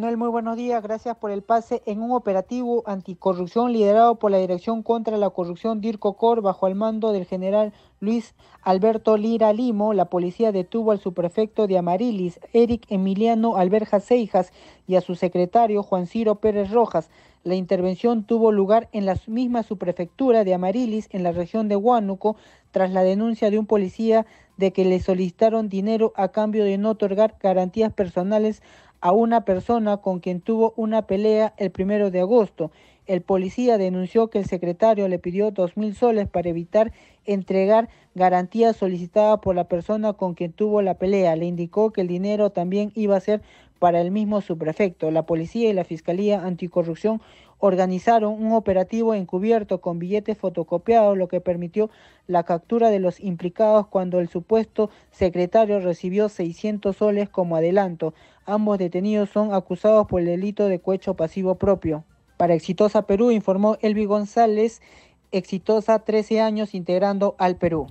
Manuel, muy buenos días. Gracias por el pase en un operativo anticorrupción liderado por la Dirección contra la Corrupción DIRCOCOR bajo el mando del general Luis Alberto Lira Limo. La policía detuvo al subprefecto de Amarilis, Eric Emiliano Alberja Ceijas, y a su secretario, Juan Ciro Pérez Rojas. La intervención tuvo lugar en la misma subprefectura de Amarilis, en la región de Huánuco, tras la denuncia de un policía de que le solicitaron dinero a cambio de no otorgar garantías personales a una persona con quien tuvo una pelea el primero de agosto. El policía denunció que el secretario le pidió dos mil soles para evitar entregar garantías solicitadas por la persona con quien tuvo la pelea. Le indicó que el dinero también iba a ser para el mismo subprefecto. La policía y la Fiscalía Anticorrupción organizaron un operativo encubierto con billetes fotocopiados, lo que permitió la captura de los implicados cuando el supuesto secretario recibió 600 soles como adelanto. Ambos detenidos son acusados por el delito de cohecho pasivo propio. Para Exitosa Perú informó Elvi González, Exitosa 13 años integrando al Perú.